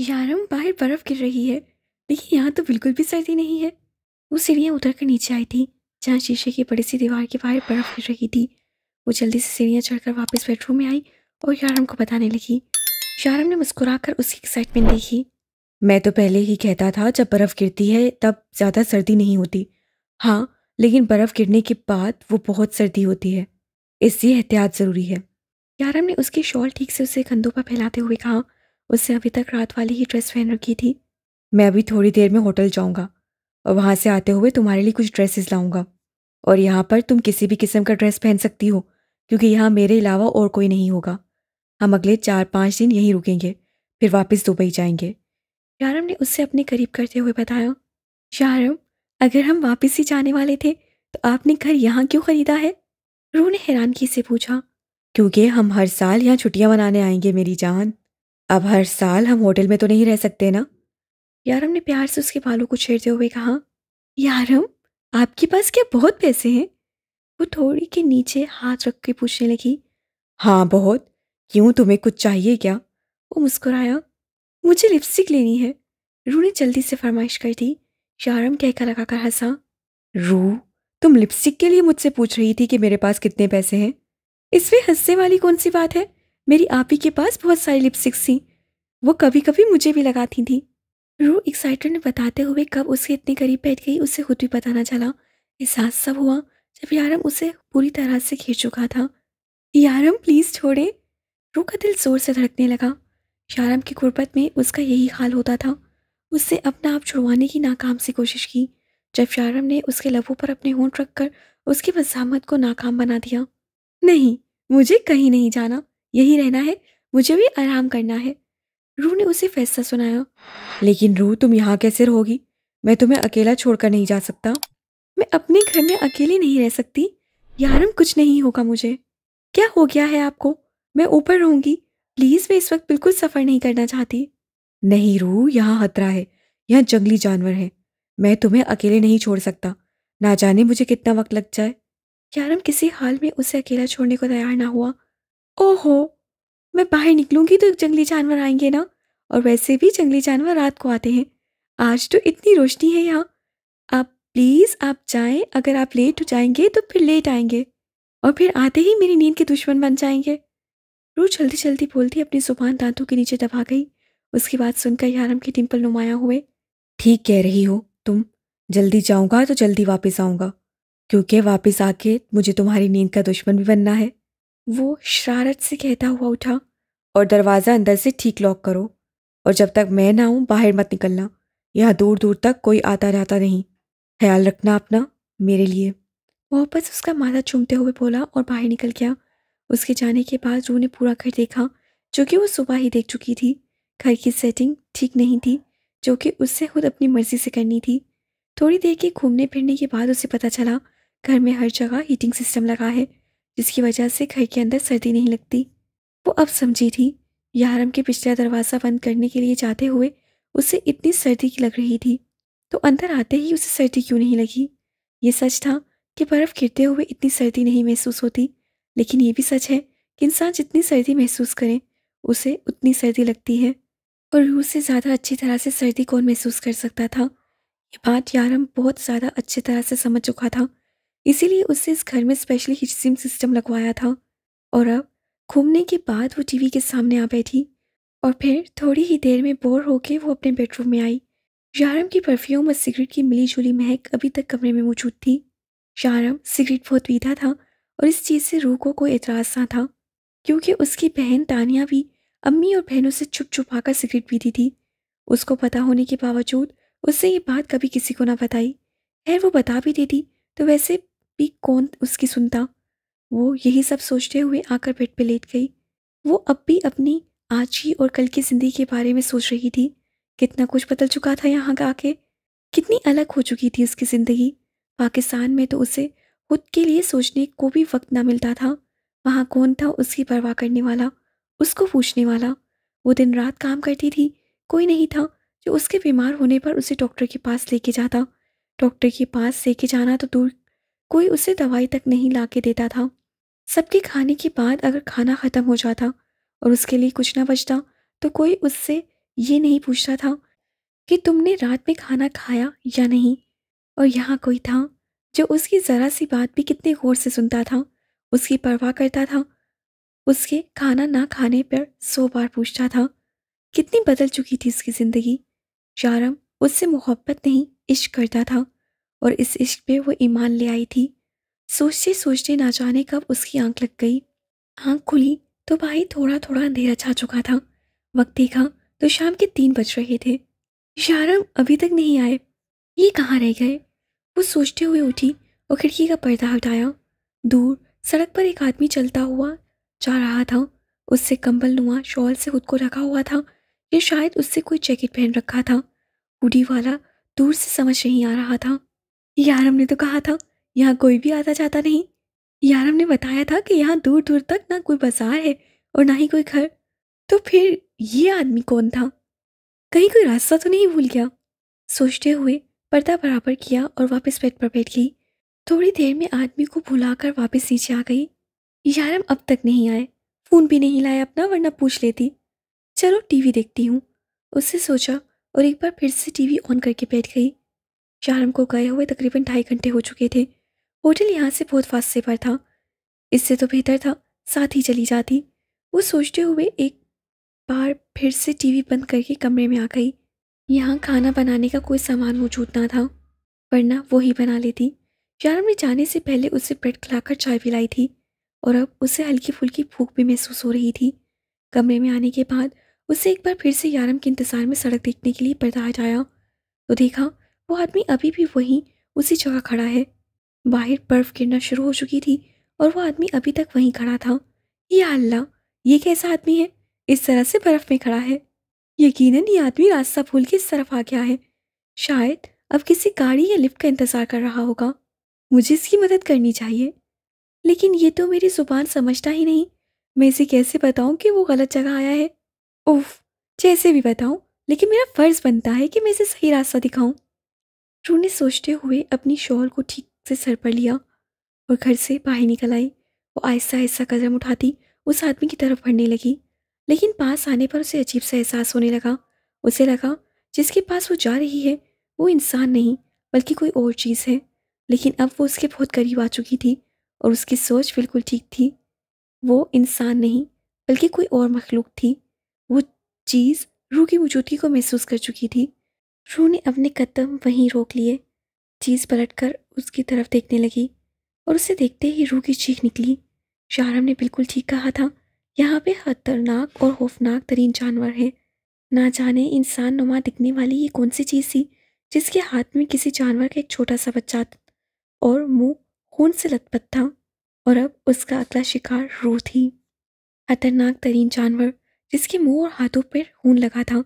यारम बाहर बर्फ गिर रही है लेकिन यहाँ तो बिल्कुल भी सर्दी नहीं है वो सीढ़ियाँ उतर कर नीचे आई थी जहाँ शीशे की बड़ी सी दीवार के बाहर बर्फ गिर रही थी वो जल्दी से सीढ़ियाँ चढ़कर वापस बेडरूम में आई और यारम को बताने लगी यारम ने मुस्कुरा कर उसकी एक्साइटमेंट देखी मैं तो पहले ही कहता था जब बर्फ़ गिरती है तब ज़्यादा सर्दी नहीं होती हाँ लेकिन बर्फ़ गिरने के बाद वो बहुत सर्दी होती है इसलिए एहतियात ज़रूरी है यारम ने उसकी शॉल ठीक से उसे कंधों पर फैलाते हुए कहा उसने अभी तक रात वाली ही ड्रेस पहन रखी थी मैं अभी थोड़ी देर में होटल जाऊंगा और वहां से आते हुए तुम्हारे लिए कुछ ड्रेसेस लाऊंगा और यहाँ पर तुम किसी भी किस्म का ड्रेस पहन सकती हो क्योंकि यहाँ मेरे अलावा और कोई नहीं होगा हम अगले चार पाँच दिन यहीं रुकेंगे फिर वापस दुबई जाएंगे यारम ने उससे अपने करीब करते हुए बताया यारम अगर हम वापस ही जाने वाले थे तो आपने घर यहाँ क्यों खरीदा है रू ने हैरानगी से पूछा क्योंकि हम हर साल यहाँ छुट्टियाँ मनाने आएंगे मेरी जान अब हर साल हम होटल में तो नहीं रह सकते ना यारम ने प्यार से उसके बालों को छेड़ते हुए कहा यारम आपके पास क्या बहुत पैसे हैं वो थोड़ी के नीचे हाथ रख के पूछने लगी हाँ बहुत क्यों तुम्हें कुछ चाहिए क्या वो मुस्कुराया मुझे लिपस्टिक लेनी है रू ने जल्दी से फरमाइश कर दी यारम कहकर लगाकर हंसा रू तुम लिपस्टिक के लिए मुझसे पूछ रही थी कि मेरे पास कितने पैसे हैं इसमें हंसने वाली कौन सी बात है मेरी आप ही के पास बहुत सारी लिपस्टिक्स थी वो कभी कभी मुझे भी लगाती थी रू एक्साइटेड ने बताते हुए कब उसके इतने करीब बैठ गई उसे खुद भी पता ना चला एहसास सब हुआ जब यारम उसे पूरी तरह से घेर चुका था यारम प्लीज़ छोड़े रू का दिल ज़ोर से धड़कने लगा यारम की गुर्बत में उसका यही हाल होता था उससे अपना आप छुड़वाने की नाकाम सी कोशिश की जब यारम ने उसके लबों पर अपने होंठ रख कर उसकी मजामत को नाकाम बना दिया नहीं मुझे कहीं नहीं जाना यही रहना है मुझे भी आराम करना है रू ने उसे फैसला सुनाया लेकिन रू तुम यहाँ कैसे रहोगी मैं तुम्हें अकेला छोड़कर नहीं जा सकता मैं अपने घर में अकेली नहीं रह सकती यारम कुछ नहीं होगा मुझे क्या हो गया है आपको मैं ऊपर रहूंगी प्लीज़ मैं इस वक्त बिल्कुल सफ़र नहीं करना चाहती नहीं रू यहाँ खतरा है यहाँ जंगली जानवर है मैं तुम्हें अकेले नहीं छोड़ सकता ना जाने मुझे कितना वक्त लग जाए यारम किसी हाल में उसे अकेला छोड़ने को तैयार ना हुआ ओहो मैं बाहर निकलूंगी तो एक जंगली जानवर आएंगे ना और वैसे भी जंगली जानवर रात को आते हैं आज तो इतनी रोशनी है यहाँ आप प्लीज़ आप जाएं अगर आप लेट हो जाएंगे तो फिर लेट आएंगे और फिर आते ही मेरी नींद के दुश्मन बन जाएंगे रू जल्दी जल्दी बोलती अपनी जुबान दांतों के नीचे दबा गई उसके बाद सुनकर यारम के टिम्पल नुमाया हुए ठीक कह रही हो तुम जल्दी जाऊंगा तो जल्दी वापस आऊंगा क्योंकि वापस आके मुझे तुम्हारी नींद का दुश्मन भी बनना है वो शरारत से कहता हुआ उठा और दरवाज़ा अंदर से ठीक लॉक करो और जब तक मैं ना आऊँ बाहर मत निकलना यहाँ दूर दूर तक कोई आता जाता नहीं ख्याल रखना अपना मेरे लिए वापस उसका माथा चूमते हुए बोला और बाहर निकल गया उसके जाने के बाद रू ने पूरा घर देखा जो कि वो सुबह ही देख चुकी थी घर की सेटिंग ठीक नहीं थी जो कि उससे खुद अपनी मर्जी से करनी थी थोड़ी देर के घूमने फिरने के बाद उसे पता चला घर में हर जगह हीटिंग सिस्टम लगा है जिसकी वजह से घर के अंदर सर्दी नहीं लगती वो अब समझी थी यारम के पिछला दरवाज़ा बंद करने के लिए जाते हुए उसे इतनी सर्दी की लग रही थी तो अंदर आते ही उसे सर्दी क्यों नहीं लगी ये सच था कि बर्फ़ गिरते हुए इतनी सर्दी नहीं महसूस होती लेकिन ये भी सच है कि इंसान जितनी सर्दी महसूस करे उसे उतनी सर्दी लगती है और रूह से ज़्यादा अच्छी तरह से सर्दी कौन महसूस कर सकता था ये बात यारम बहुत ज़्यादा अच्छी तरह से समझ चुका था इसीलिए उससे इस घर में स्पेशली हिचसिम सिस्टम लगवाया था और अब घूमने के बाद वो टीवी के सामने आ बैठी और फिर थोड़ी ही देर में बोर होके वो अपने बेडरूम में आई शारम की परफ्यूम और सिगरेट की मिली जुली महक अभी तक कमरे में मौजूद थी शारम सिगरेट बहुत पीता था और इस चीज़ से रूह को कोई एतराज़ ना था क्योंकि उसकी बहन तानिया भी अम्मी और बहनों से छुप छुपा कर सिगरेट पीती थी उसको पता होने के बावजूद उससे ये बात कभी किसी को ना बताई खैर वो बता भी देती तो वैसे भी कौन उसकी सुनता वो यही सब सोचते हुए आकर बेड पे लेट गई वो अब भी अपनी आज की और कल की ज़िंदगी के बारे में सोच रही थी कितना कुछ बदल चुका था यहाँ का आके कितनी अलग हो चुकी थी उसकी ज़िंदगी पाकिस्तान में तो उसे खुद के लिए सोचने को भी वक्त ना मिलता था वहाँ कौन था उसकी परवाह करने वाला उसको पूछने वाला वो दिन रात काम करती थी कोई नहीं था जो उसके बीमार होने पर उसे डॉक्टर के पास लेके जाता डॉक्टर के पास लेके जाना तो दूर कोई उसे दवाई तक नहीं ला के देता था सबके खाने के बाद अगर खाना ख़त्म हो जाता और उसके लिए कुछ ना बचता तो कोई उससे ये नहीं पूछता था कि तुमने रात में खाना खाया या नहीं और यहाँ कोई था जो उसकी ज़रा सी बात भी कितने गौर से सुनता था उसकी परवाह करता था उसके खाना ना खाने पर सौ बार पूछता था कितनी बदल चुकी थी उसकी ज़िंदगी शारम उससे मोहब्बत नहीं इश्क करता था और इस इश्क पे वो ईमान ले आई थी सोचते सोचते ना जाने कब उसकी आंख लग गई आंख खुली तो भाई थोड़ा थोड़ा अंधेरा छा चुका था वक्त देखा तो शाम के तीन बज रहे थे शारम अभी तक नहीं आए ये कहाँ रह गए वो सोचते हुए उठी और खिड़की का पर्दा हटाया दूर सड़क पर एक आदमी चलता हुआ जा रहा था उससे कंबल नुआ शॉल से खुद को रखा हुआ था या शायद उससे कोई जैकेट पहन रखा था बूढ़ी वाला दूर से समझ नहीं आ रहा था यार हमने तो कहा था यहाँ कोई भी आता जाता नहीं यार हमने बताया था कि यहाँ दूर दूर तक ना कोई बाजार है और ना ही कोई घर तो फिर ये आदमी कौन था कहीं कोई रास्ता तो नहीं भूल गया सोचते हुए पर्दा बराबर किया और वापस बेड पर बैठ गई थोड़ी देर में आदमी को भुलाकर वापस नीचे आ गई यार हम अब तक नहीं आए फ़ोन भी नहीं लाया अपना वरना पूछ लेती चलो टीवी देखती हूँ उससे सोचा और एक बार फिर से टीवी ऑन करके बैठ गई शारम को गए हुए तकरीबन ढाई घंटे हो चुके थे होटल यहाँ से बहुत फास्ते पर था इससे तो बेहतर था साथ ही चली जाती वो सोचते हुए एक बार फिर से टीवी बंद करके कमरे में आ गई यहाँ खाना बनाने का कोई सामान मौजूद ना था वरना वो ही बना लेती शारम ने जाने से पहले उसे ब्रेड खिलाकर चाय पिलाई थी और अब उसे हल्की फुल्की भूख भी महसूस हो रही थी कमरे में आने के बाद उसे एक बार फिर से यारम के इंतज़ार में सड़क देखने के लिए पर्दा आया तो देखा वो आदमी अभी भी वहीं उसी जगह खड़ा है बाहर बर्फ़ गिरना शुरू हो चुकी थी और वो आदमी अभी तक वहीं खड़ा था या अल्लाह ये कैसा आदमी है इस तरह से बर्फ़ में खड़ा है यकीनन ये आदमी रास्ता भूल के इस तरफ आ गया है शायद अब किसी गाड़ी या लिफ्ट का इंतज़ार कर रहा होगा मुझे इसकी मदद करनी चाहिए लेकिन ये तो मेरी ज़ुबान समझता ही नहीं मैं इसे कैसे बताऊँ कि वो गलत जगह आया है उफ जैसे भी बताऊँ लेकिन मेरा फ़र्ज़ बनता है कि मैं इसे सही रास्ता दिखाऊँ ट्रू ने सोचते हुए अपनी शॉल को ठीक से सर पर लिया और घर से बाहर निकल आई वो आहिस्ता आहिस्ता कदम उठाती उस आदमी की तरफ बढ़ने लगी लेकिन पास आने पर उसे अजीब सा एहसास होने लगा उसे लगा जिसके पास वो जा रही है वो इंसान नहीं बल्कि कोई और चीज़ है लेकिन अब वो उसके बहुत करीब आ चुकी थी और उसकी सोच बिल्कुल ठीक थी वो इंसान नहीं बल्कि कोई और मखलूक थी वो चीज़ रूह की मौजूदगी को महसूस कर चुकी थी रू ने अपने कदम वहीं रोक लिए चीज़ पलट कर उसकी तरफ देखने लगी और उसे देखते ही रू की चीख निकली शारम ने बिल्कुल ठीक कहा था यहाँ पे खतरनाक और खौफनाक तरीन जानवर है ना जाने इंसान नुमा दिखने वाली ये कौन सी चीज़ थी जिसके हाथ में किसी जानवर का एक छोटा सा बच्चा और मुंह खून से लथपथ था और अब उसका अगला शिकार रू थी खतरनाक तरीन जानवर जिसके मुंह और हाथों पर खून लगा था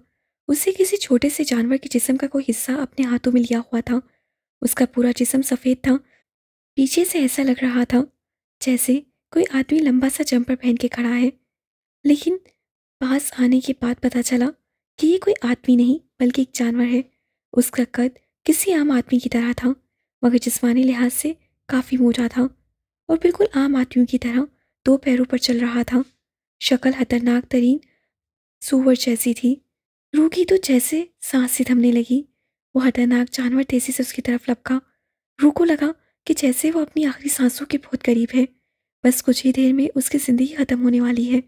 उसे किसी छोटे से जानवर के जिसम का कोई हिस्सा अपने हाथों में लिया हुआ था उसका पूरा जिसम सफ़ेद था पीछे से ऐसा लग रहा था जैसे कोई आदमी लंबा सा जंपर पहन के खड़ा है लेकिन पास आने के बाद पता चला कि ये कोई आदमी नहीं बल्कि एक जानवर है उसका कद किसी आम आदमी की तरह था मगर जिसमानी लिहाज से काफ़ी मोटा था और बिल्कुल आम आदमियों की तरह दो पैरों पर चल रहा था शक्ल खतरनाक तरीन सूअर जैसी थी रूकी तो जैसे से थमने लगी वो हतरनाक जानवर तेजी से उसकी तरफ लपका रू को लगा कि जैसे वो अपनी आखिरी सांसों के बहुत करीब है बस कुछ ही देर में उसकी ज़िंदगी ख़त्म होने वाली है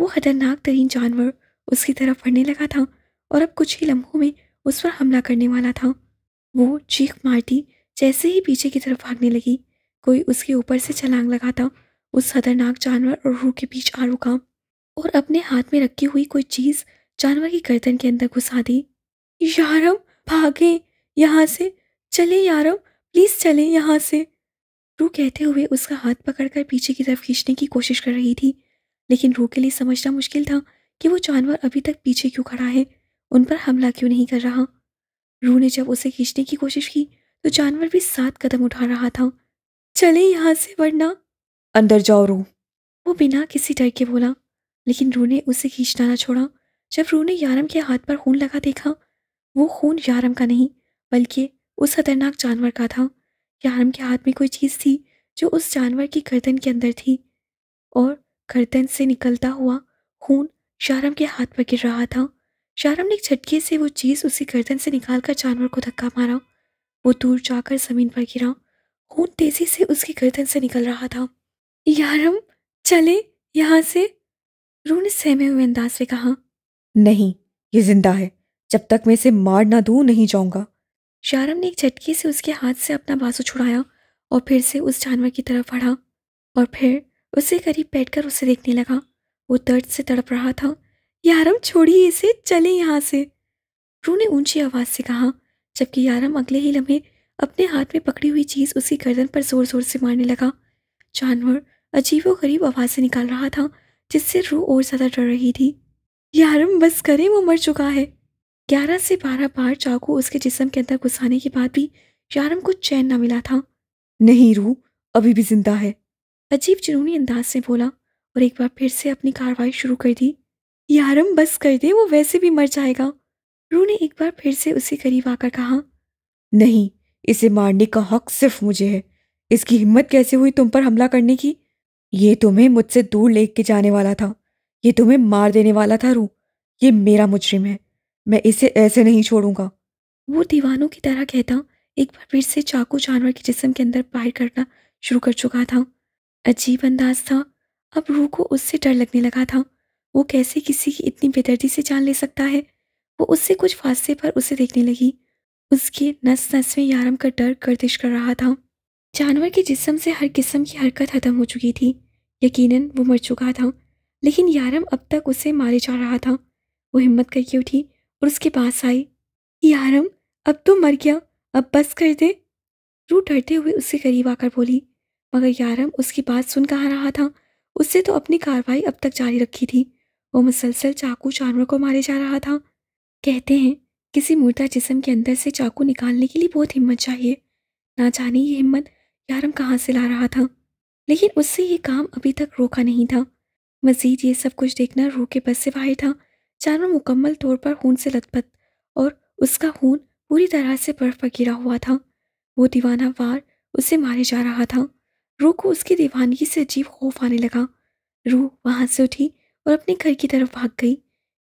वो खतरनाक तरीन जानवर उसकी तरफ बढ़ने लगा था और अब कुछ ही लम्हों में उस पर हमला करने वाला था वो चीख मारती जैसे ही पीछे की तरफ भागने लगी कोई उसके ऊपर से छलांग लगा था उस खतरनाक जानवर और रूह के बीच आ रुका और अपने हाथ में रखी हुई कोई चीज़ जानवर की गर्दन के अंदर घुसा दी यारम भागे यहाँ से चले यारम प्लीज चले यहाँ से रू कहते हुए उसका हाथ पकड़कर पीछे की तरफ खींचने की कोशिश कर रही थी लेकिन रू के लिए समझना मुश्किल था कि वो जानवर अभी तक पीछे क्यों खड़ा है उन पर हमला क्यों नहीं कर रहा रू ने जब उसे खींचने की कोशिश की तो जानवर भी सात कदम उठा रहा था चले यहाँ से वरना अंदर जाओ रू वो बिना किसी डर के बोला लेकिन रू ने उसे खींचना ना छोड़ा जब रू ने यारम के हाथ पर खून लगा देखा वो खून यारम का नहीं बल्कि उस खतरनाक जानवर का था यारम के हाथ में कोई चीज़ थी जो उस जानवर की गर्दन के अंदर थी और गर्दन से निकलता हुआ खून शारम के हाथ पर गिर रहा था शारम ने एक झटके से वो चीज़ उसी गर्दन से निकाल कर जानवर को धक्का मारा वो दूर जाकर ज़मीन पर गिरा खून तेज़ी से उसकी गर्दन से निकल रहा था यारम चले यहाँ से रू ने सहमे हुए अंदाज से कहा नहीं ये जिंदा है जब तक मैं इसे मार ना दूँ नहीं जाऊँगा शारम ने एक झटके से उसके हाथ से अपना बाजू छुड़ाया और फिर से उस जानवर की तरफ बढ़ा और फिर उसे करीब बैठकर उसे देखने लगा वो दर्द से तड़प रहा था यारम छोड़िए इसे चले यहाँ से रू ने ऊंची आवाज़ से कहा जबकि यारम अगले ही लम्हे अपने हाथ में पकड़ी हुई चीज़ उसकी गर्दन पर ज़ोर ज़ोर से मारने लगा जानवर अजीबो गरीब आवाज से निकाल रहा था जिससे रू और ज़्यादा डर रही थी यारम बस करे वो मर चुका है ग्यारह से बारह बार चाकू उसके जिसम के अंदर घुसाने के बाद भी यारम को चैन ना मिला था नहीं रू अभी भी जिंदा है अजीब जुनूनी अंदाज से बोला और एक बार फिर से अपनी कार्रवाई शुरू कर दी यारम बस कर दे वो वैसे भी मर जाएगा रू ने एक बार फिर से उसे करीब आकर कहा नहीं इसे मारने का हक सिर्फ मुझे है इसकी हिम्मत कैसे हुई तुम पर हमला करने की ये तुम्हें मुझसे दूर लेके जाने वाला था ये तुम्हें मार देने वाला था रू ये मेरा मुजरिम है मैं इसे ऐसे नहीं छोड़ूंगा वो दीवानों की तरह कहता एक बार फिर से चाकू जानवर के जिसम के अंदर पायर करना शुरू कर चुका था अजीब अंदाज था अब रूह को उससे डर लगने लगा था वो कैसे किसी की इतनी बेदर्दी से जान ले सकता है वो उससे कुछ फासले पर उसे देखने लगी उसके नस नस में यारम का डर गर्दिश कर रहा था जानवर के जिसम से हर किस्म की हरकत ख़त्म हो चुकी थी यकीनन वो मर चुका था लेकिन यारम अब तक उसे मारे जा रहा था वो हिम्मत करके उठी और उसके पास आई यारम अब तो मर गया अब बस कर दे रू डरते हुए उसके करीब आकर बोली मगर यारम उसकी बात सुन कहा रहा था उससे तो अपनी कार्रवाई अब तक जारी रखी थी वो मुसलसल चाकू जानवर को मारे जा रहा था कहते हैं किसी मुर्दा जिसम के अंदर से चाकू निकालने के लिए बहुत हिम्मत चाहिए ना जाने ये हिम्मत यारम कहाँ से ला रहा था लेकिन उससे ये काम अभी तक रोका नहीं था मजीद ये सब कुछ देखना रूह के बस से वाहिर था जानवर मुकम्मल तौर पर खून से लथपथ और उसका खून पूरी तरह से बर्फ पर गिरा हुआ था वो दीवाना वार उसे मारे जा रहा था रू को उसकी दीवानगी से अजीब खौफ आने लगा रूह वहाँ से उठी और अपने घर की तरफ भाग गई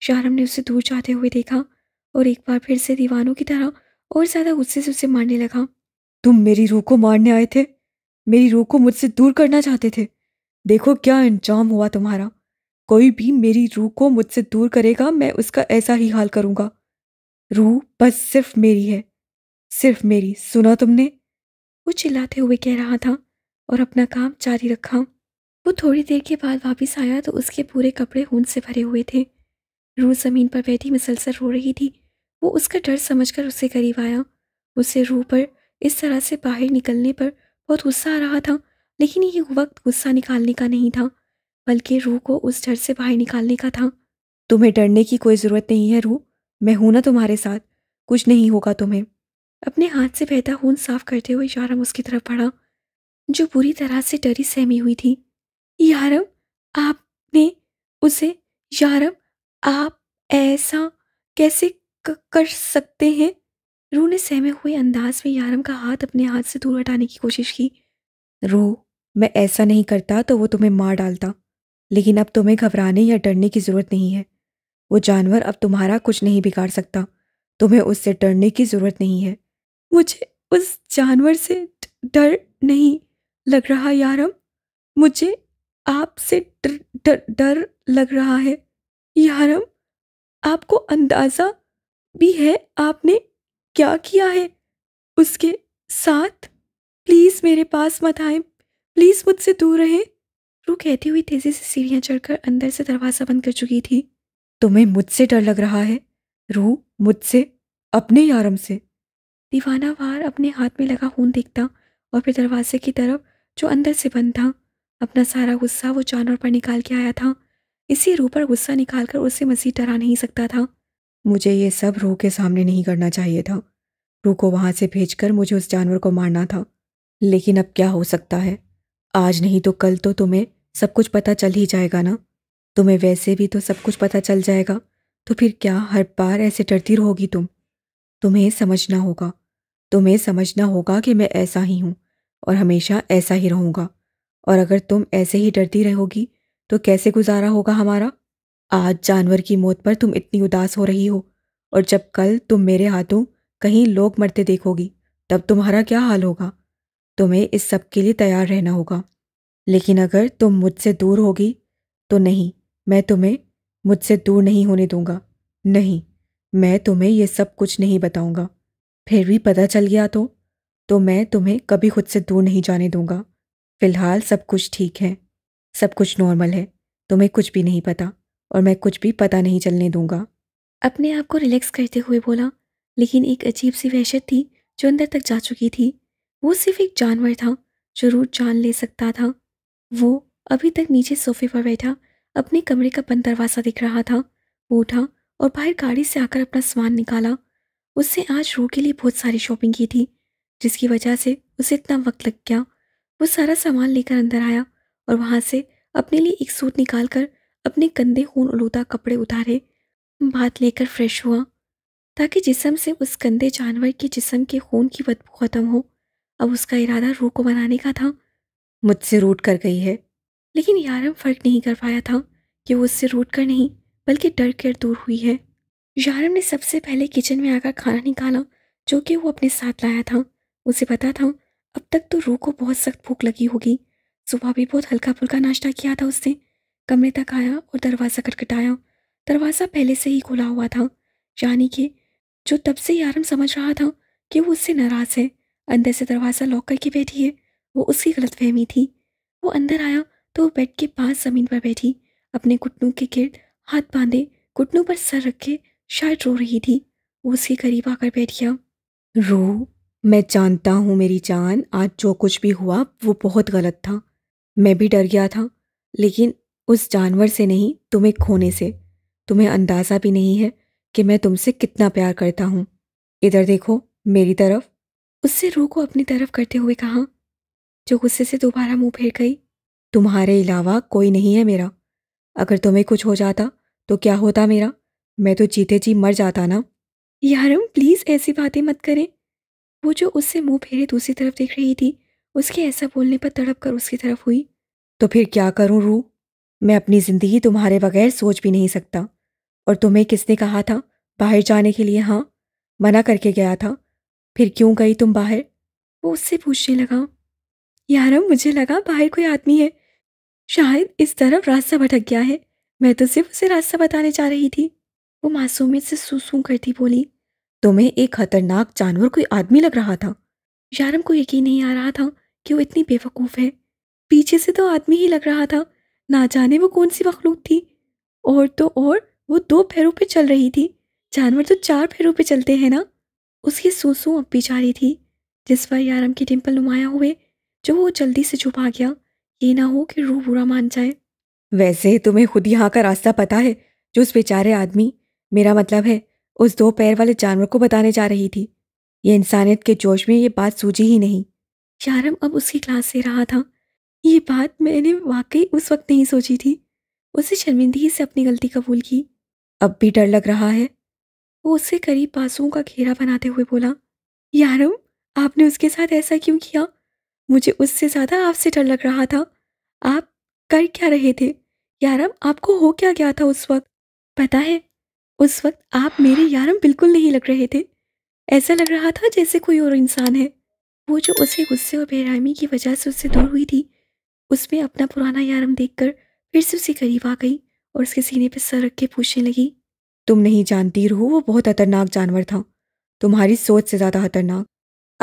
शाहरम ने उसे दूर जाते हुए देखा और एक बार फिर से दीवानों की तरह और ज़्यादा गुस्से से उसे मारने लगा तुम मेरी रूह को मारने आए थे मेरी रूह को मुझसे दूर करना चाहते थे देखो क्या अंजाम हुआ तुम्हारा कोई भी मेरी रूह को मुझसे दूर करेगा मैं उसका ऐसा ही हाल करूंगा रूह बस सिर्फ मेरी है सिर्फ मेरी सुना तुमने वो चिल्लाते हुए कह रहा था और अपना काम जारी रखा वो थोड़ी देर के बाद वापस आया तो उसके पूरे कपड़े खून से भरे हुए थे रूह ज़मीन पर बैठी मुसलसल रो रही थी वो उसका डर समझकर उससे करीब आया उसे रूह पर इस तरह से बाहर निकलने पर बहुत गुस्सा आ रहा था लेकिन ये वक्त गुस्सा निकालने का नहीं था बल्कि रूह को उस डर से बाहर निकालने का था तुम्हें डरने की कोई ज़रूरत नहीं है रूह मैं हूं ना तुम्हारे साथ कुछ नहीं होगा तुम्हें अपने हाथ से बहता खून साफ करते हुए यारम उसकी तरफ पड़ा जो बुरी तरह से डरी सहमी हुई थी यारम आपने उसे यारम आप ऐसा कैसे कर सकते हैं रू ने सहमे हुए अंदाज में यारम का हाथ अपने हाथ से दूर हटाने की कोशिश की रू मैं ऐसा नहीं करता तो वो तुम्हें मार डालता लेकिन अब तुम्हें घबराने या डरने की ज़रूरत नहीं है वो जानवर अब तुम्हारा कुछ नहीं बिगाड़ सकता तुम्हें उससे डरने की ज़रूरत नहीं है मुझे उस जानवर से डर नहीं लग रहा यारम मुझे आपसे डर डर डर लग रहा है यारम आपको अंदाज़ा भी है आपने क्या किया है उसके साथ प्लीज़ मेरे पास मत आए प्लीज मुझसे दूर रहे रू कहती हुई तेजी से सीढ़ियां चढ़कर अंदर से दरवाजा बंद कर चुकी थी तुम्हें मुझसे डर लग रहा है रू मुझसे अपने यारम से दीवाना वार अपने हाथ में लगा खून देखता और फिर दरवाजे की तरफ जो अंदर से बंद था अपना सारा गुस्सा वो जानवर पर निकाल के आया था इसी रू पर गुस्सा निकाल कर उसे मजीद डरा नहीं सकता था मुझे ये सब रू के सामने नहीं करना चाहिए था रू को वहां से भेजकर मुझे उस जानवर को मारना था लेकिन अब क्या हो सकता है आज नहीं तो कल तो तुम्हें सब कुछ पता चल ही जाएगा ना तुम्हें वैसे भी तो सब कुछ पता चल जाएगा तो फिर क्या हर बार ऐसे डरती रहोगी तुम तुम्हें समझना होगा तुम्हें समझना होगा कि मैं ऐसा ही हूँ और हमेशा ऐसा ही रहूँगा और अगर तुम ऐसे ही डरती रहोगी तो कैसे गुजारा होगा हमारा आज जानवर की मौत पर तुम इतनी उदास हो रही हो और जब कल तुम मेरे हाथों कहीं लोग मरते देखोगी तब तुम्हारा क्या हाल होगा तुम्हें इस सब के लिए तैयार रहना होगा लेकिन अगर तुम मुझसे दूर होगी तो नहीं मैं तुम्हें मुझसे दूर नहीं होने दूंगा नहीं मैं तुम्हें यह सब कुछ नहीं बताऊंगा फिर भी पता चल गया तो तो मैं तुम्हें कभी खुद से दूर नहीं जाने दूंगा फिलहाल सब कुछ ठीक है सब कुछ नॉर्मल है तुम्हें कुछ भी नहीं पता और मैं कुछ भी पता नहीं चलने दूंगा अपने आप को रिलैक्स करते हुए बोला लेकिन एक अजीब सी वहशत थी जो अंदर तक जा चुकी थी वो सिर्फ एक जानवर था जो रूट जान ले सकता था वो अभी तक नीचे सोफे पर बैठा अपने कमरे का बंद दरवाज़ा दिख रहा था वो उठा और बाहर गाड़ी से आकर अपना सामान निकाला उसने आज रो के लिए बहुत सारी शॉपिंग की थी जिसकी वजह से उसे इतना वक्त लग गया वो सारा सामान लेकर अंदर आया और वहाँ से अपने लिए एक सूट निकाल कर अपने कंधे खून उलूदा कपड़े उतारे बात लेकर फ्रेश हुआ ताकि जिसम से उस गंदे जानवर के जिसम के खून की बदबू ख़त्म हो अब उसका इरादा रू को बनाने का था मुझसे रूट कर गई है लेकिन यारम फ़र्क नहीं कर पाया था कि वो उससे रूट कर नहीं बल्कि डर कर दूर हुई है यारम ने सबसे पहले किचन में आकर खाना निकाला जो कि वो अपने साथ लाया था उसे पता था अब तक तो रू को बहुत सख्त भूख लगी होगी सुबह भी बहुत हल्का फुल्का नाश्ता किया था उसने कमरे तक आया और दरवाज़ा खटखटाया दरवाज़ा पहले से ही खुला हुआ था यानी कि जो तब से यारम समझ रहा था कि वो उससे नाराज़ है अंदर से दरवाज़ा लॉक करके बैठी है वो उसकी गलत फहमी थी वो अंदर आया तो वो बेड के पास ज़मीन पर बैठी अपने घुटनों के गिर्द हाथ बांधे घुटनों पर सर रखे शायद रो रही थी वो उसके करीब आकर बैठ गया रो मैं जानता हूँ मेरी जान आज जो कुछ भी हुआ वो बहुत गलत था मैं भी डर गया था लेकिन उस जानवर से नहीं तुम्हें खोने से तुम्हें अंदाज़ा भी नहीं है कि मैं तुमसे कितना प्यार करता हूँ इधर देखो मेरी तरफ उससे रूह को अपनी तरफ करते हुए कहा जो गुस्से से दोबारा मुंह फेर गई तुम्हारे अलावा कोई नहीं है मेरा अगर तुम्हें कुछ हो जाता तो क्या होता मेरा मैं तो जीते जी मर जाता ना यारम प्लीज़ ऐसी बातें मत करें वो जो उससे मुंह फेरे दूसरी तरफ देख रही थी उसके ऐसा बोलने पर तड़प कर उसकी तरफ हुई तो फिर क्या करूं रू मैं अपनी ज़िंदगी तुम्हारे बगैर सोच भी नहीं सकता और तुम्हें किसने कहा था बाहर जाने के लिए हाँ मना करके गया था फिर क्यों गई तुम बाहर वो उससे पूछने लगा यारा मुझे लगा बाहर कोई आदमी है शायद इस तरफ रास्ता भटक गया है मैं तो सिर्फ उसे रास्ता बताने जा रही थी वो मासूमियत से सूसू करती बोली तुम्हें एक खतरनाक जानवर कोई आदमी लग रहा था यारम को यकीन नहीं आ रहा था कि वो इतनी बेवकूफ़ है पीछे से तो आदमी ही लग रहा था ना जाने वो कौन सी मखलूक थी और तो और वो दो पैरों पे चल रही थी जानवर तो चार पैरों पे चलते हैं ना उसकी सूसू अब भी जारी थी जिस पर यारम के डिम्पल नुमाया हुए जो वो जल्दी से छुपा गया ये ना हो कि रूह बुरा मान जाए वैसे तुम्हें खुद यहाँ का रास्ता पता है जो उस बेचारे आदमी मेरा मतलब है उस दो पैर वाले जानवर को बताने जा रही थी ये इंसानियत के जोश में ये बात सूझी ही नहीं यारम अब उसकी क्लास से रहा था ये बात मैंने वाकई उस वक्त नहीं सोची थी उसे शर्मिंदगी से अपनी गलती कबूल की अब भी डर लग रहा है वो उससे करीब बाजुओं का घेरा बनाते हुए बोला यारम आपने उसके साथ ऐसा क्यों किया मुझे उससे ज़्यादा आपसे डर लग रहा था आप कर क्या रहे थे यारम आपको हो क्या गया था उस वक्त पता है उस वक्त आप मेरे यारम बिल्कुल नहीं लग रहे थे ऐसा लग रहा था जैसे कोई और इंसान है वो जो उसे गुस्से और बेरहमी की वजह से उससे दूर हुई थी उसमें अपना पुराना यारम देखकर फिर से उसे करीब आ गई और उसके सीने पर सर रख के पूछने लगी तुम नहीं जानती रहो वो बहुत खतरनाक जानवर था तुम्हारी सोच से ज़्यादा खतरनाक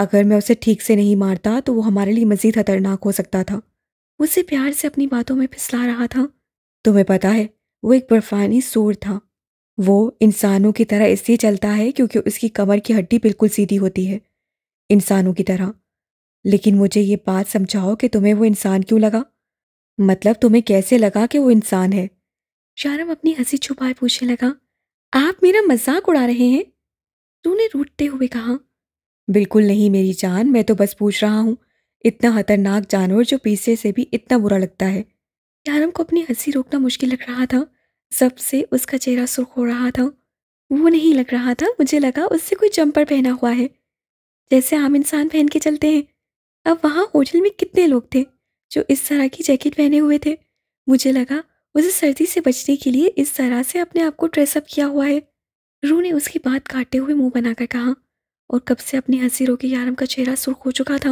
अगर मैं उसे ठीक से नहीं मारता तो वो हमारे लिए मज़ीद खतरनाक हो सकता था उसे प्यार से अपनी बातों में फिसला रहा था तुम्हें पता है वो एक बर्फानी सूर था वो इंसानों की तरह इसलिए चलता है क्योंकि उसकी कमर की हड्डी बिल्कुल सीधी होती है इंसानों की तरह लेकिन मुझे ये बात समझाओ कि तुम्हें वो इंसान क्यों लगा मतलब तुम्हें कैसे लगा कि वो इंसान है शारम अपनी हंसी छुपाए पूछने लगा आप मेरा मजाक उड़ा रहे हैं तूने रूठते हुए कहा बिल्कुल नहीं मेरी जान मैं तो बस पूछ रहा हूँ इतना खतरनाक जानवर जो पीछे से भी इतना बुरा लगता है यारम को अपनी हंसी रोकना मुश्किल लग रहा था जब से उसका चेहरा सुर्ख हो रहा था वो नहीं लग रहा था मुझे लगा उससे कोई जम्पर पहना हुआ है जैसे आम इंसान पहन के चलते हैं अब वहाँ होटल में कितने लोग थे जो इस तरह की जैकेट पहने हुए थे मुझे लगा उसे सर्दी से बचने के लिए इस तरह से अपने आप को ड्रेसअप किया हुआ है रू ने उसकी बात काटे हुए मुंह बनाकर कहा और कब से अपनी हंसी रोके यारम का चेहरा सुर्ख हो चुका था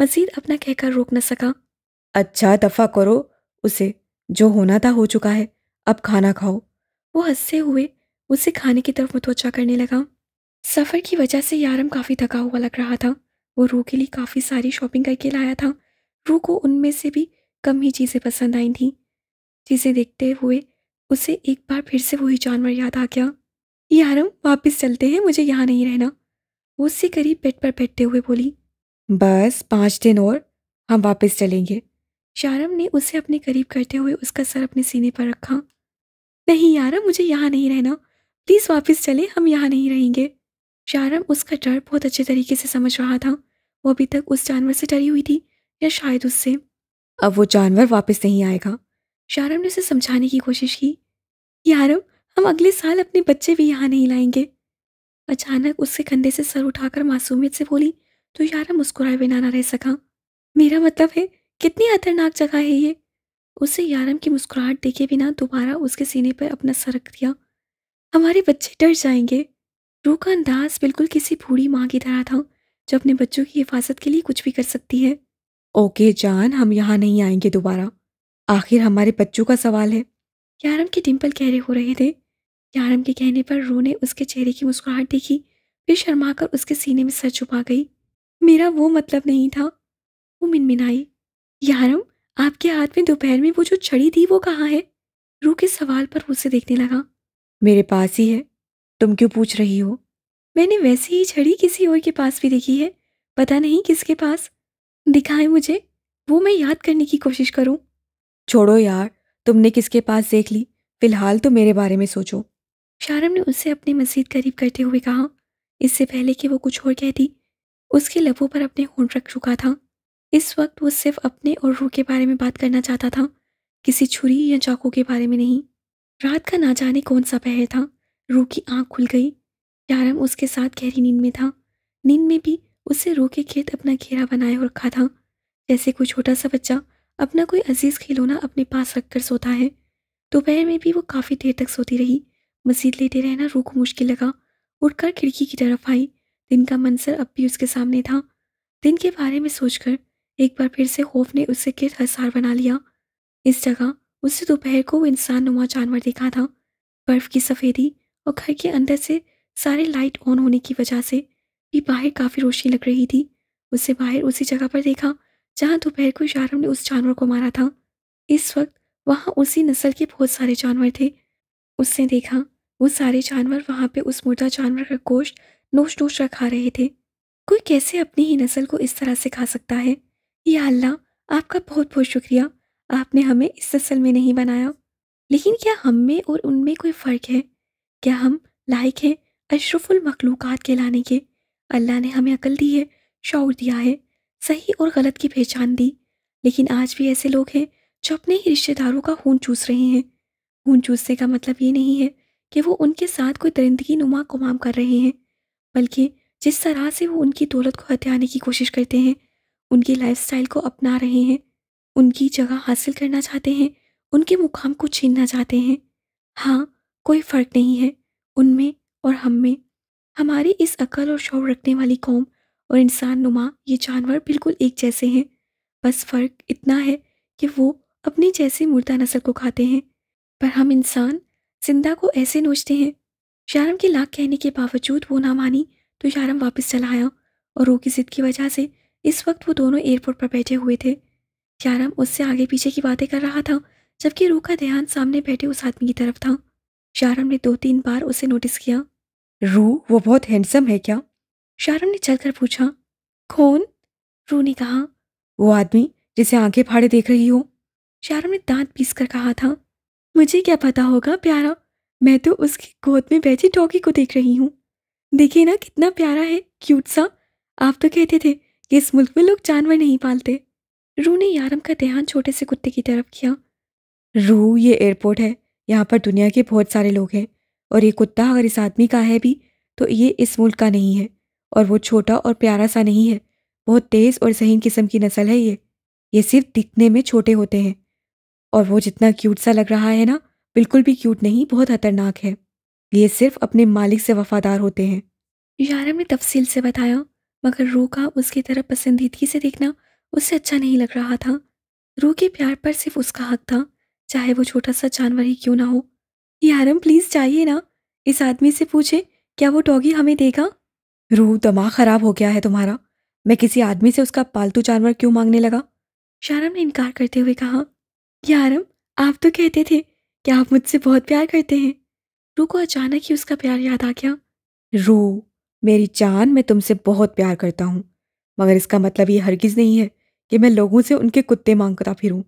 मजीद अपना कहकर रोक न सका अच्छा दफा करो उसे जो होना था हो चुका है अब खाना खाओ वो हंसते हुए उसे खाने की तरफ मुतवजा करने लगा सफ़र की वजह से यारम काफ़ी थका हुआ लग रहा था वो रू के लिए काफ़ी सारी शॉपिंग करके लाया था रू को उनमें से भी कम ही चीज़ें पसंद आई थीं चीज़ें देखते हुए उसे एक बार फिर से वही जानवर याद आ गया ये आरम वापस चलते हैं मुझे यहाँ नहीं रहना वो उससे करीब बेड पर बैठते हुए बोली बस पाँच दिन और हम वापस चलेंगे शारम ने उसे अपने करीब करते हुए उसका सर अपने सीने पर रखा नहीं यारम मुझे यहाँ नहीं रहना प्लीज़ वापस चले हम यहाँ नहीं रहेंगे शारम उसका डर बहुत अच्छे तरीके से समझ रहा था वो अभी तक उस जानवर से डरी हुई थी या शायद उससे अब वो जानवर वापस नहीं आएगा शारम ने उसे समझाने की कोशिश की यारम हम अगले साल अपने बच्चे भी यहाँ नहीं लाएंगे अचानक उसके कंधे से सर उठाकर मासूमियत से बोली तो यारम मुस्कुराए बिना ना रह सका मेरा मतलब है कितनी खतरनाक जगह है ये उसे यारम की मुस्कुराहट देखे बिना दोबारा उसके सीने पर अपना सर रख दिया हमारे बच्चे डर जाएंगे रू का अंदाज बिल्कुल किसी बूढ़ी माँ की तरह था जो अपने बच्चों की हिफाजत के लिए कुछ भी कर सकती है ओके जान हम यहाँ नहीं आएंगे दोबारा आखिर हमारे बच्चों का सवाल है यारम के डिम्पल गहरे हो रहे थे यारम के कहने पर रो ने उसके चेहरे की मुस्कुराहट देखी फिर शर्मा कर उसके सीने में सर छुपा गई मेरा वो मतलब नहीं था वो मिनमिनाई यारम आपके हाथ में दोपहर में वो जो छड़ी थी वो कहाँ है रू के सवाल पर उसे देखने लगा मेरे पास ही है तुम क्यों पूछ रही हो मैंने वैसे ही छड़ी किसी और के पास भी देखी है पता नहीं किसके पास दिखाए मुझे वो मैं याद करने की कोशिश करूं छोड़ो यार तुमने किसके पास देख ली फिलहाल तो मेरे बारे में सोचो शारम ने उससे अपनी मजीद करीब करते हुए कहा इससे पहले कि वो कुछ और कहती उसके लफों पर अपने होंड रख चुका था इस वक्त वो सिर्फ अपने और रूह के बारे में बात करना चाहता था किसी छुरी या चाकू के बारे में नहीं रात का ना जाने कौन सा पहर था रूह की आंख खुल गई यारम उसके साथ गहरी नींद में था नींद में भी उसे रूह के खेत अपना घेरा बनाए रखा था जैसे कोई छोटा सा बच्चा अपना कोई अजीज खिलौना अपने पास रख कर सोता है दोपहर में भी वो काफ़ी देर तक सोती रही मजीद लेटे रहना रूख मुश्किल लगा उठकर खिड़की की तरफ आई दिन का मंसर अब भी उसके सामने था दिन के बारे में सोचकर एक बार फिर से खौफ ने उसे किर हसार बना लिया इस जगह उससे दोपहर को वो इंसान नुमा जानवर देखा था बर्फ़ की सफ़ेदी और घर के अंदर से सारे लाइट ऑन होने की वजह से भी बाहर काफ़ी रोशनी लग रही थी उसे बाहर उसी जगह पर देखा जहाँ दोपहर को शारम ने उस जानवर को मारा था इस वक्त वहाँ उसी नस्ल के बहुत सारे जानवर थे उसने देखा वो सारे जानवर वहाँ पे उस मुर्दा जानवर का गोश्त नोश नोश रखा रहे थे कोई कैसे अपनी ही नस्ल को इस तरह से खा सकता है या अल्लाह आपका बहुत बहुत शुक्रिया आपने हमें इस नस्ल में नहीं बनाया लेकिन क्या हम में और उनमें कोई फ़र्क है क्या हम लायक हैं अशरफुल के लाने के अल्लाह ने हमें अकल दी है शौर दिया है सही और गलत की पहचान दी लेकिन आज भी ऐसे लोग हैं जो अपने ही रिश्तेदारों का खून चूस रहे हैं खून चूसने का मतलब ये नहीं है कि वो उनके साथ कोई दरिंदगी नुमा कुमाम कर रहे हैं बल्कि जिस तरह से वो उनकी दौलत को हथियाने की कोशिश करते हैं उनकी लाइफस्टाइल को अपना रहे हैं उनकी जगह हासिल करना चाहते हैं उनके मुकाम को छीनना चाहते हैं हाँ कोई फ़र्क नहीं है उनमें और हम में हमारी इस अकल और शौर रखने वाली कौम और इंसान नुमा ये जानवर बिल्कुल एक जैसे हैं बस फ़र्क इतना है कि वो अपने जैसे मुर्दा नस्ल को खाते हैं पर हम इंसान जिंदा को ऐसे नोचते हैं शारम के लाख कहने के बावजूद वो ना मानी तो शारम वापस चला आया और रो की जिद की वजह से इस वक्त वो दोनों एयरपोर्ट पर बैठे हुए थे शारम उससे आगे पीछे की बातें कर रहा था जबकि रू का ध्यान सामने बैठे उस आदमी की तरफ था शारम ने दो तीन बार उसे नोटिस किया रू वो बहुत हैंडसम है क्या शारम ने चलकर पूछा कौन रू ने कहा वो आदमी जिसे आंखें फाड़े देख रही हो शारम ने दांत पीस कर कहा था मुझे क्या पता होगा प्यारा मैं तो उसकी गोद में बैठी डॉगी को देख रही हूँ देखिए ना कितना प्यारा है क्यूट सा आप तो कहते थे कि इस मुल्क में लोग जानवर नहीं पालते रू ने यारम का ध्यान छोटे से कुत्ते की तरफ किया रू ये एयरपोर्ट है यहाँ पर दुनिया के बहुत सारे लोग हैं और ये कुत्ता अगर इस आदमी का है भी तो ये इस मुल्क का नहीं है और वो छोटा और प्यारा सा नहीं है बहुत तेज़ और सहीन किस्म की नस्ल है ये ये सिर्फ दिखने में छोटे होते हैं और वो जितना क्यूट सा लग रहा है ना बिल्कुल भी क्यूट नहीं बहुत खतरनाक है ये सिर्फ अपने मालिक से वफादार होते हैं यारम ने तफसील से बताया मगर रू का उसकी तरफ पसंदीदगी से देखना उससे अच्छा नहीं लग रहा था रू के प्यार पर सिर्फ उसका हक था चाहे वो छोटा सा जानवर ही क्यों ना हो यारम प्लीज़ चाहिए ना इस आदमी से पूछे क्या वो डॉगी हमें देगा रूह दिमाग खराब हो गया है तुम्हारा मैं किसी आदमी से उसका पालतू जानवर क्यों मांगने लगा शारम ने इनकार करते हुए कहा यारम आप तो कहते थे कि आप मुझसे बहुत प्यार करते हैं रू को अचानक ही उसका प्यार याद आ गया रू मेरी जान मैं तुमसे बहुत प्यार करता हूँ मगर इसका मतलब ये हरगिज़ नहीं है कि मैं लोगों से उनके कुत्ते मांगता फिरूँ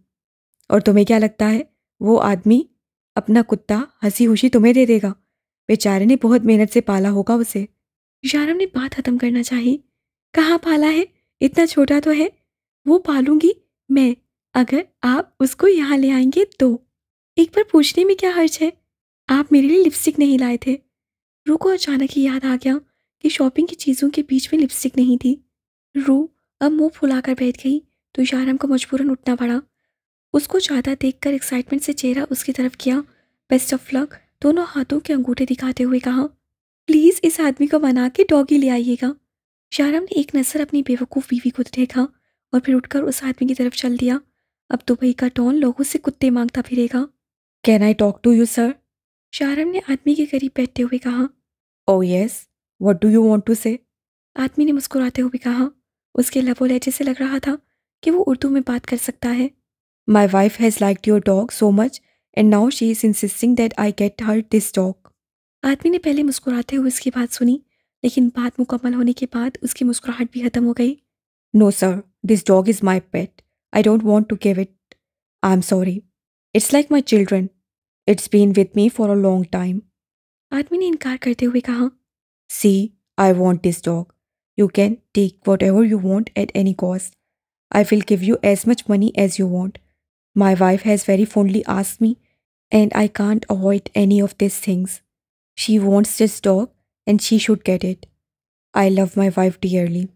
और तुम्हें क्या लगता है वो आदमी अपना कुत्ता हंसी खुशी तुम्हें दे देगा बेचारे ने बहुत मेहनत से पाला होगा उसे यारम ने बात खत्म करना चाही कहाँ पाला है इतना छोटा तो है वो पालूंगी मैं अगर आप उसको यहाँ ले आएंगे तो एक बार पूछने में क्या हर्ज है आप मेरे लिए लिपस्टिक नहीं लाए थे रू को अचानक ही याद आ गया कि शॉपिंग की चीज़ों के बीच में लिपस्टिक नहीं थी रू अब मुंह फुलाकर बैठ गई तो यारम को मजबूरन उठना पड़ा उसको ज़्यादा देखकर एक्साइटमेंट से चेहरा उसकी तरफ किया बेस्ट ऑफ लक दोनों हाथों के अंगूठे दिखाते हुए कहा प्लीज़ इस आदमी को बना के डॉगी ले आइएगा शारम ने एक नज़र अपनी बेवकूफ़ बीवी को देखा और फिर उठकर उस आदमी की तरफ चल दिया अब दुबई का टॉन लोगों से कुत्ते मांगता फिरेगा can I talk to you sir Sharam ने आदमी के करीब बैठते हुए कहा oh yes what do you want to say आदमी ने मुस्कुराते हुए कहा उसके लबो लहजे से लग रहा था कि वो उर्दू में बात कर सकता है my wife has like your dog so much and now she is insisting that I get her this dog आदमी ने पहले मुस्कुराते हुए उसकी बात सुनी लेकिन बात मुकम्मल होने के बाद उसकी मुस्कुराहट भी ख़त्म हो गई no sir this dog is my pet I don't want to give it I am sorry it's like my children it's been with me for a long time आदमी ने इनकार करते हुए कहा see I want this dog you can take whatever you want at any cost I will give you as much money as you want my wife has very fondly ask me and I can't avoid any of this things She wants this dog and she should get it. I love my wife dearly.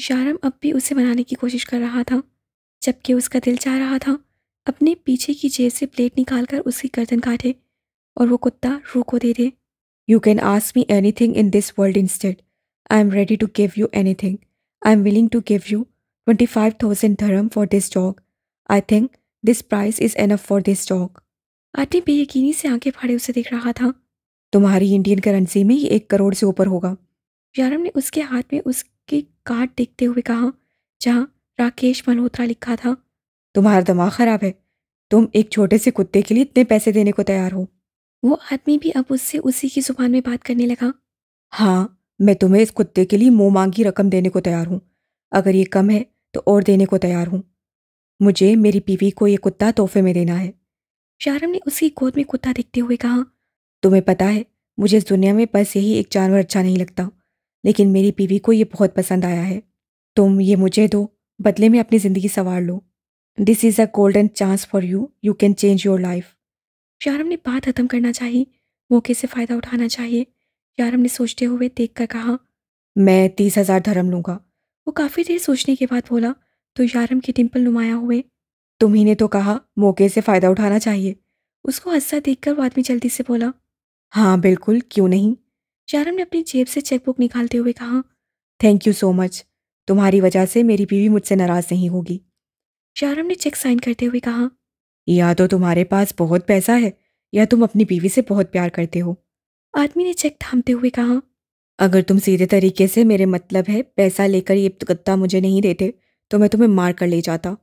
Sharam अब भी उसे बनाने की कोशिश कर रहा था जबकि उसका दिल चाह रहा था अपने पीछे की जेब से प्लेट निकाल कर उसकी गर्दन काटे और वो कुत्ता रू को दे दे you can ask me anything in this world instead I am ready to give you anything I am willing to give you twenty five thousand धर्म for this dog I think this price is enough for this dog आटे बेयकनी से आंखें फाड़े उसे देख रहा था तुम्हारी इंडियन करेंसी में ये एक करोड़ से ऊपर होगा यारम ने उसके हाथ में उसके कार्ड देखते हुए कहा जहाँ राकेश मल्होत्रा लिखा था तुम्हारा दिमाग ख़राब है तुम एक छोटे से कुत्ते के लिए इतने पैसे देने को तैयार हो वो आदमी भी अब उससे उसी की जुबान में बात करने लगा हाँ मैं तुम्हें इस कुत्ते के लिए मुँह मांगी रकम देने को तैयार हूँ अगर ये कम है तो और देने को तैयार हूँ मुझे मेरी बीवी को ये कुत्ता तोहफे में देना है शारम ने उसकी गोद में कुत्ता देखते हुए कहा तुम्हें पता है मुझे इस दुनिया में बस यही एक जानवर अच्छा नहीं लगता लेकिन मेरी बीवी को ये बहुत पसंद आया है तुम ये मुझे दो बदले में अपनी ज़िंदगी संवार लो this is a golden chance for you you can change your life यार हमने बात ख़त्म करना चाहिए मौके से फ़ायदा उठाना चाहिए यार हमने सोचते हुए देख कर कहा मैं तीस हज़ार धर्म लूँगा वो काफ़ी देर सोचने के बाद बोला तो यारम के टिम्पल नुमाया हुए तुम्ही ने तो कहा मौके से फ़ायदा उठाना चाहिए उसको हंसा देखकर वो आदमी जल्दी से बोला हाँ बिल्कुल क्यों नहीं शारम ने अपनी जेब से चेकबुक निकालते हुए कहा थैंक यू सो मच तुम्हारी वजह से मेरी बीवी मुझसे नाराज़ नहीं होगी शारम ने चेक साइन करते हुए कहा या तो तुम्हारे पास बहुत पैसा है या तुम अपनी बीवी से बहुत प्यार करते हो आदमी ने चेक थामते हुए कहा अगर तुम सीधे तरीके से मेरे मतलब है पैसा लेकर ये गत्ता मुझे नहीं देते तो मैं तुम्हें मार कर ले जाता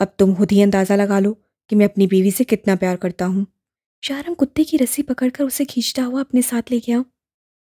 अब तुम खुद ही अंदाज़ा लगा लो कि मैं अपनी बीवी से कितना प्यार करता हूँ शाहराम कुत्ते की रस्सी पकड़कर उसे खींचता हुआ अपने साथ ले गया